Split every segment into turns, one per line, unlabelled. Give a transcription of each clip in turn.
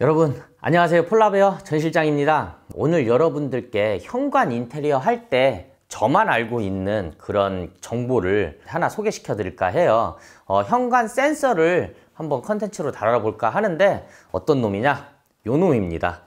여러분 안녕하세요 폴라베어 전 실장입니다 오늘 여러분들께 현관 인테리어 할 때 저만 알고 있는 그런 정보를 하나 소개시켜 드릴까 해요 어, 현관 센서를 한번 컨텐츠로 다뤄볼까 하는데 어떤 놈이냐 요 놈입니다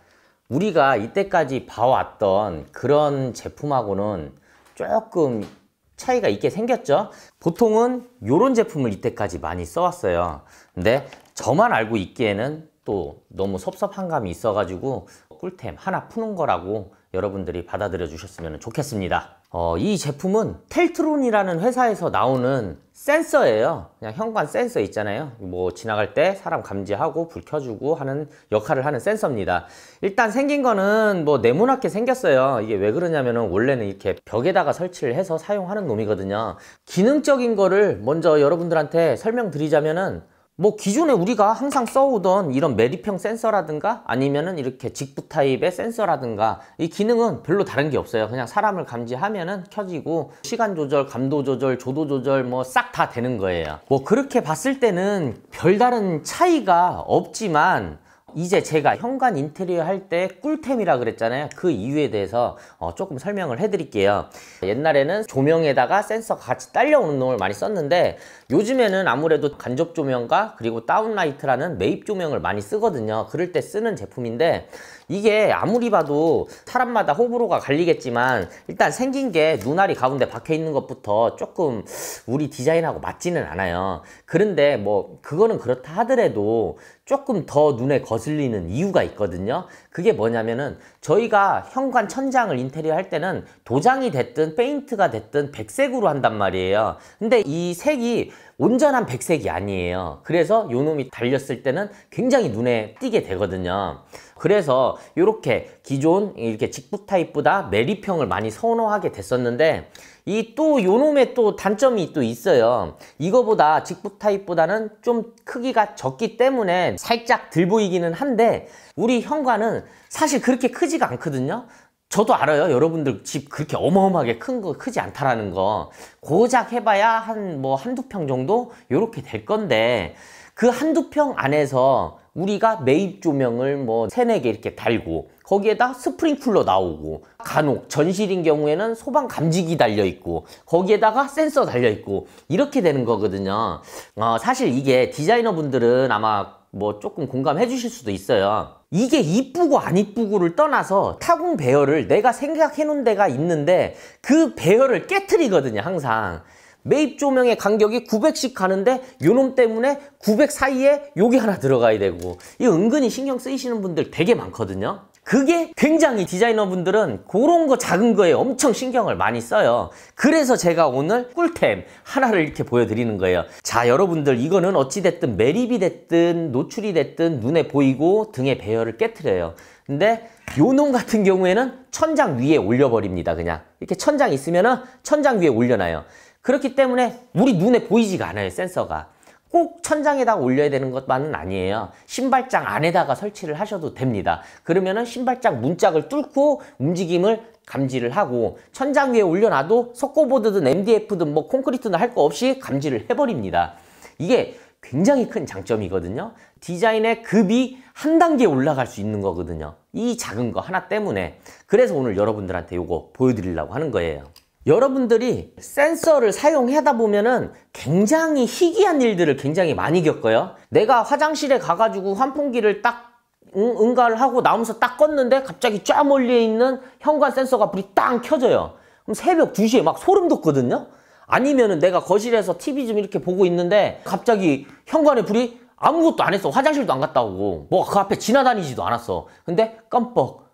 우리가 이때까지 봐왔던 그런 제품하고는 조금 차이가 있게 생겼죠 보통은 요런 제품을 이때까지 많이 써왔어요 근데 저만 알고 있기에는 또 너무 섭섭한 감이 있어가지고 꿀템 하나 푸는 거라고 여러분들이 받아들여 주셨으면 좋겠습니다 어, 이 제품은 텔트론이라는 회사에서 나오는 센서예요 그냥 현관 센서 있잖아요 뭐 지나갈 때 사람 감지하고 불 켜주고 하는 역할을 하는 센서입니다 일단 생긴 거는 뭐 네모나게 생겼어요 이게 왜 그러냐면은 원래는 이렇게 벽에다가 설치를 해서 사용하는 놈이거든요 기능적인 거를 먼저 여러분들한테 설명드리자면은 뭐 기존에 우리가 항상 써오던 이런 매립형 센서라든가 아니면은 이렇게 직부 타입의 센서라든가 이 기능은 별로 다른 게 없어요 그냥 사람을 감지하면은 켜지고 시간 조절, 감도 조절, 조도 조절 뭐 싹 다 되는 거예요 뭐 그렇게 봤을 때는 별다른 차이가 없지만 이제 제가 현관 인테리어 할 때 꿀템이라 그랬잖아요 그 이유에 대해서 어 조금 설명을 해드릴게요 옛날에는 조명에다가 센서가 같이 딸려오는 놈을 많이 썼는데 요즘에는 아무래도 간접 조명과 그리고 다운라이트라는 매입 조명을 많이 쓰거든요 그럴 때 쓰는 제품인데 이게 아무리 봐도 사람마다 호불호가 갈리겠지만 일단 생긴 게 눈알이 가운데 박혀 있는 것부터 조금 우리 디자인하고 맞지는 않아요 그런데 뭐 그거는 그렇다 하더라도 조금 더 눈에 거슬리는 이유가 있거든요 그게 뭐냐면은 저희가 현관 천장을 인테리어 할 때는 도장이 됐든 페인트가 됐든 백색으로 한단 말이에요 근데 이 색이 온전한 백색이 아니에요 그래서 요 놈이 달렸을 때는 굉장히 눈에 띄게 되거든요 그래서 이렇게 기존 이렇게 직부 타입보다 매립형을 많이 선호하게 됐었는데 이 또 요놈의 또 단점이 또 있어요 이거보다 직부 타입보다는 좀 크기가 적기 때문에 살짝 들 보이기는 한데 우리 현관은 사실 그렇게 크지가 않거든요 저도 알아요. 여러분들 집 그렇게 어마어마하게 큰 거 크지 않다라는 거. 고작 해봐야 한 뭐 한두 평 정도? 요렇게 될 건데 그 한두 평 안에서 우리가 매입 조명을 뭐 세네 개 이렇게 달고 거기에다 스프링쿨러 나오고 간혹 전실인 경우에는 소방 감지기 달려 있고 거기에다가 센서 달려 있고 이렇게 되는 거거든요. 어, 사실 이게 디자이너 분들은 아마 뭐 조금 공감해 주실 수도 있어요 이게 이쁘고 안 이쁘고를 떠나서 타공 배열을 내가 생각해 놓은 데가 있는데 그 배열을 깨트리거든요 항상 매입 조명의 간격이 900씩 가는데 요놈 때문에 900 사이에 요게 하나 들어가야 되고 이 은근히 신경 쓰이시는 분들 되게 많거든요 그게 굉장히 디자이너분들은 그런 거 작은 거에 엄청 신경을 많이 써요. 그래서 제가 오늘 꿀템 하나를 이렇게 보여드리는 거예요. 자 여러분들 이거는 어찌됐든 매립이 됐든 노출이 됐든 눈에 보이고 등의 배열을 깨트려요. 근데 요 놈 같은 경우에는 천장 위에 올려버립니다. 그냥 이렇게 천장 있으면 은 천장 위에 올려놔요. 그렇기 때문에 우리 눈에 보이지가 않아요 센서가. 꼭 천장에다 올려야 되는 것만은 아니에요. 신발장 안에다가 설치를 하셔도 됩니다. 그러면은 신발장 문짝을 뚫고 움직임을 감지를 하고 천장 위에 올려놔도 석고보드든 MDF든 뭐콘크리트든할 거 없이 감지를 해버립니다. 이게 굉장히 큰 장점이거든요. 디자인의 급이 한 단계 올라갈 수 있는 거거든요. 이 작은 거 하나 때문에. 그래서 오늘 여러분들한테 이거 보여드리려고 하는 거예요. 여러분들이 센서를 사용하다 보면은 굉장히 희귀한 일들을 굉장히 많이 겪어요. 내가 화장실에 가가지고 환풍기를 딱 응, 응가를 하고 나오면서 딱 껐는데 갑자기 쫙 멀리에 있는 현관 센서가 불이 딱 켜져요. 그럼 새벽 2시에 막 소름 돋거든요? 아니면은 내가 거실에서 TV 좀 이렇게 보고 있는데 갑자기 현관에 불이 아무것도 안 했어. 화장실도 안 갔다 오고 뭐 그 앞에 지나다니지도 않았어. 근데 깜빡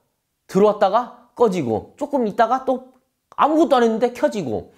들어왔다가 꺼지고 조금 있다가 또 아무것도 안 했는데 켜지고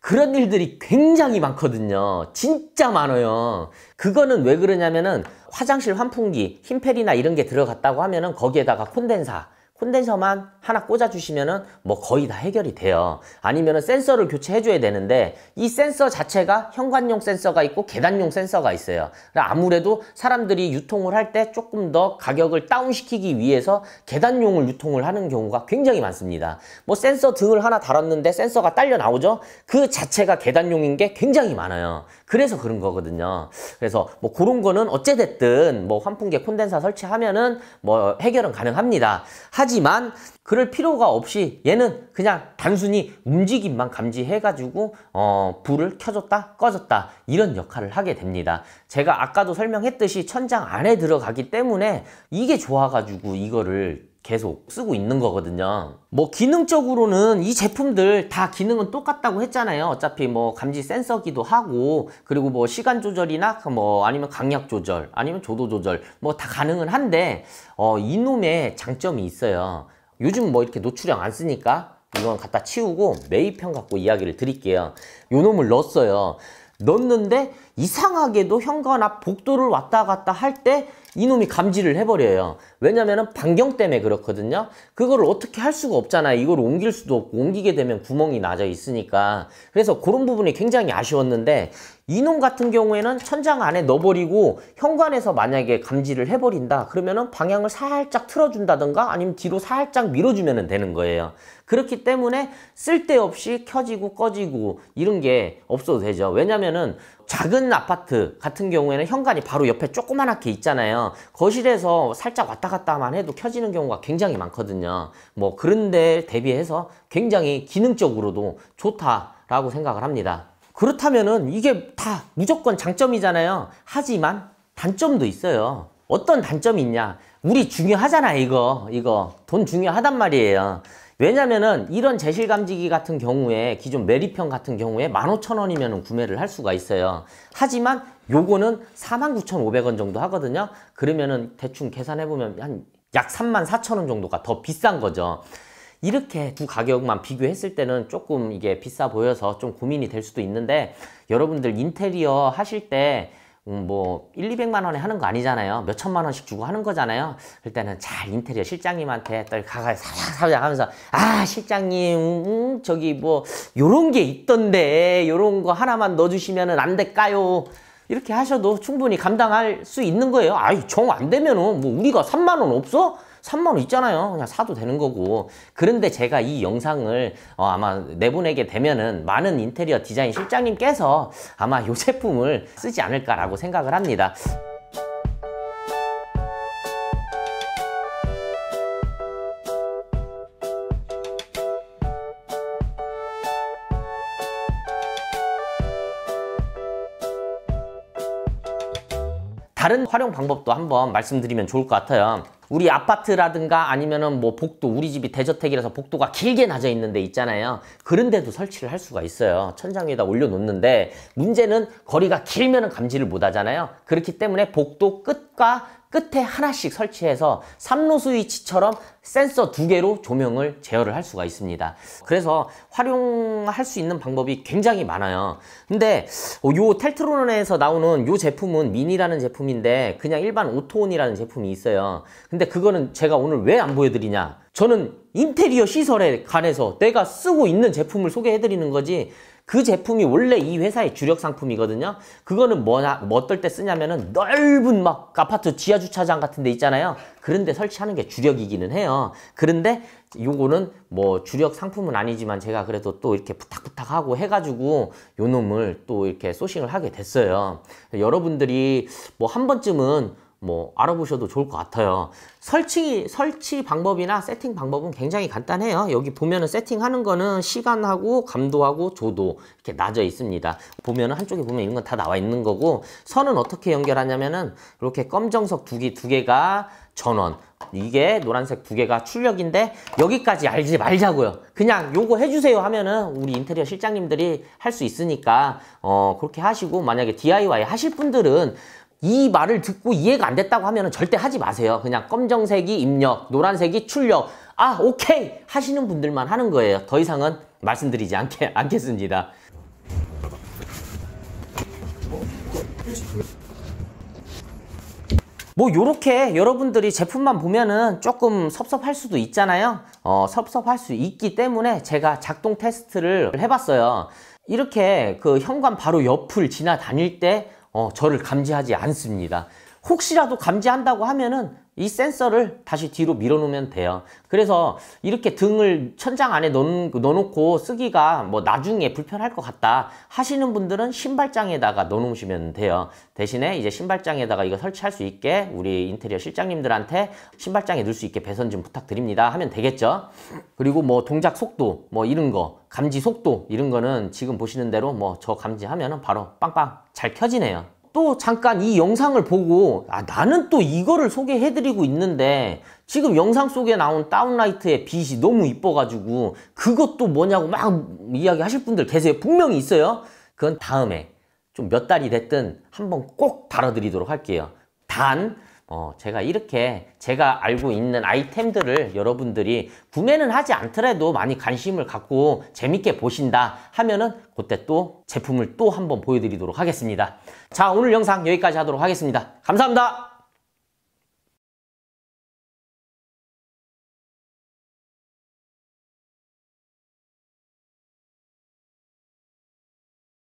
그런 일들이 굉장히 많거든요. 진짜 많아요. 그거는 왜 그러냐면은 화장실 환풍기, 흰 펠이나 이런 게 들어갔다고 하면은 거기에다가 콘덴사 콘덴서만 하나 꽂아주시면은 뭐 거의 다 해결이 돼요. 아니면은 센서를 교체해줘야 되는데 이 센서 자체가 현관용 센서가 있고 계단용 센서가 있어요. 그러니까 아무래도 사람들이 유통을 할 때 조금 더 가격을 다운시키기 위해서 계단용을 유통을 하는 경우가 굉장히 많습니다. 뭐 센서 등을 하나 달았는데 센서가 딸려 나오죠? 그 자체가 계단용인 게 굉장히 많아요. 그래서 그런 거거든요. 그래서 뭐 그런 거는 어찌됐든 뭐 환풍기 콘덴서 설치하면은 뭐 해결은 가능합니다. 하지만 그럴 필요가 없이 얘는 그냥 단순히 움직임만 감지해가지고 어, 불을 켜줬다 꺼졌다 이런 역할을 하게 됩니다. 제가 아까도 설명했듯이 천장 안에 들어가기 때문에 이게 좋아가지고 이거를 계속 쓰고 있는 거거든요 뭐 기능적으로는 이 제품들 다 기능은 똑같다고 했잖아요 어차피 뭐 감지 센서기도 하고 그리고 뭐 시간 조절이나 그 뭐 아니면 강약 조절 아니면 조도 조절 뭐 다 가능은 한데 어 이놈의 장점이 있어요 요즘 뭐 이렇게 노출량 안 쓰니까 이건 갖다 치우고 매입형 갖고 이야기를 드릴게요 요놈을 넣었어요 넣는데 었 이상하게도 현관앞 복도를 왔다 갔다 할때 이놈이 감지를 해버려요. 왜냐면은 반경 때문에 그렇거든요. 그거를 어떻게 할 수가 없잖아요. 이걸 옮길 수도 없고 옮기게 되면 구멍이 나져 있으니까. 그래서 그런 부분이 굉장히 아쉬웠는데 이놈 같은 경우에는 천장 안에 넣어버리고 현관에서 만약에 감지를 해버린다 그러면은 방향을 살짝 틀어준다든가 아니면 뒤로 살짝 밀어주면 되는 거예요 그렇기 때문에 쓸데없이 켜지고 꺼지고 이런 게 없어도 되죠 왜냐면은 작은 아파트 같은 경우에는 현관이 바로 옆에 조그만하게 있잖아요 거실에서 살짝 왔다 갔다만 해도 켜지는 경우가 굉장히 많거든요 뭐 그런데 대비해서 굉장히 기능적으로도 좋다라고 생각을 합니다 그렇다면은 이게 다 무조건 장점이잖아요. 하지만 단점도 있어요. 어떤 단점이 있냐? 우리 중요하잖아, 이거. 이거. 돈 중요하단 말이에요. 왜냐면은 이런 제실 감지기 같은 경우에 기존 메리평 같은 경우에 15,000원이면 구매를 할 수가 있어요. 하지만 요거는 49,500원 정도 하거든요. 그러면은 대충 계산해 보면 한 약 34,000원 정도가 더 비싼 거죠. 이렇게 두 가격만 비교했을 때는 조금 이게 비싸 보여서 좀 고민이 될 수도 있는데 여러분들 인테리어 하실 때 음, 뭐 1, 200만 원에 하는 거 아니잖아요. 몇 천만 원씩 주고 하는 거잖아요. 그때는 럴잘 인테리어 실장님한테 딸 가가에 사작사작 하면서 아 실장님 음, 저기 뭐 요런 게 있던데 요런 거 하나만 넣어주시면 안 될까요? 이렇게 하셔도 충분히 감당할 수 있는 거예요. 아이 정 안 되면은 뭐 우리가 3만 원 없어? 3만원 있잖아요. 그냥 사도 되는 거고. 그런데 제가 이 영상을 어, 아마 내보내게 네 되면은 많은 인테리어 디자인 실장님께서 아마 이 제품을 쓰지 않을까라고 생각을 합니다. 다른 활용 방법도 한번 말씀드리면 좋을 것 같아요. 우리 아파트라든가 아니면은 뭐 복도 우리 집이 대저택이라서 복도가 길게 낮아 있는데 있잖아요 그런데도 설치를 할 수가 있어요 천장 위에다 올려놓는데 문제는 거리가 길면은 감지를 못 하잖아요 그렇기 때문에 복도 끝과 끝에 하나씩 설치해서 삼로 스위치처럼 센서 두 개로 조명을 제어를 할 수가 있습니다 그래서 활용할 수 있는 방법이 굉장히 많아요 근데 요 텔트론에서 나오는 요 제품은 미니라는 제품인데 그냥 일반 오토온이라는 제품이 있어요 근데 그거는 제가 오늘 왜 안 보여드리냐 저는 인테리어 시설에 관해서 내가 쓰고 있는 제품을 소개해드리는 거지 그 제품이 원래 이 회사의 주력 상품이거든요. 그거는 뭐냐, 뭐 어떨 때 쓰냐면은 넓은 막 아파트 지하 주차장 같은 데 있잖아요. 그런데 설치하는 게 주력이기는 해요. 그런데 요거는 뭐 주력 상품은 아니지만 제가 그래도 또 이렇게 부탁부탁하고 해가지고 요 놈을 또 이렇게 소싱을 하게 됐어요. 여러분들이 뭐 한 번쯤은 뭐 알아보셔도 좋을 것 같아요 설치 설치 방법이나 세팅 방법은 굉장히 간단해요 여기 보면은 세팅하는 거는 시간하고 감도하고 조도 이렇게 나져 있습니다 보면은 한쪽에 보면 이런 건 다 나와 있는 거고 선은 어떻게 연결하냐면은 이렇게 검정석 두개두 개가 전원 이게 노란색 두 개가 출력인데 여기까지 알지 말자고요 그냥 요거 해주세요 하면은 우리 인테리어 실장님들이 할 수 있으니까 어 그렇게 하시고 만약에 DIY 하실 분들은 이 말을 듣고 이해가 안 됐다고 하면 절대 하지 마세요. 그냥 검정색이 입력, 노란색이 출력. 아, 오케이! 하시는 분들만 하는 거예요. 더 이상은 말씀드리지 않게, 않겠습니다. 뭐 요렇게 여러분들이 제품만 보면은 조금 섭섭할 수도 있잖아요 어 섭섭할 수 있기 때문에 제가 작동 테스트를 해봤어요 이렇게 그 현관 바로 옆을 지나다닐 때 어, 저를 감지하지 않습니다. 혹시라도 감지한다고 하면은 이 센서를 다시 뒤로 밀어놓으면 돼요. 그래서 이렇게 등을 천장 안에 넣어놓고 쓰기가 뭐 나중에 불편할 것 같다 하시는 분들은 신발장에다가 넣어놓으시면 돼요. 대신에 이제 신발장에다가 이거 설치할 수 있게 우리 인테리어 실장님들한테 신발장에 넣을 수 있게 배선 좀 부탁드립니다 하면 되겠죠. 그리고 뭐 동작 속도 뭐 이런 거 감지 속도 이런 거는 지금 보시는 대로 뭐 저 감지하면 바로 빵빵 잘 켜지네요. 또 잠깐 이 영상을 보고 아 나는 또 이거를 소개해드리고 있는데 지금 영상 속에 나온 다운라이트의 빛이 너무 이뻐가지고 그것도 뭐냐고 막 이야기하실 분들 계세요 분명히 있어요 그건 다음에 좀 몇 달이 됐든 한번 꼭 다뤄드리도록 할게요 단 어, 제가 이렇게 제가 알고 있는 아이템들을 여러분들이 구매는 하지 않더라도 많이 관심을 갖고 재밌게 보신다 하면은 그때 또 제품을 또 한번 보여드리도록 하겠습니다. 자, 오늘 영상 여기까지 하도록 하겠습니다. 감사합니다.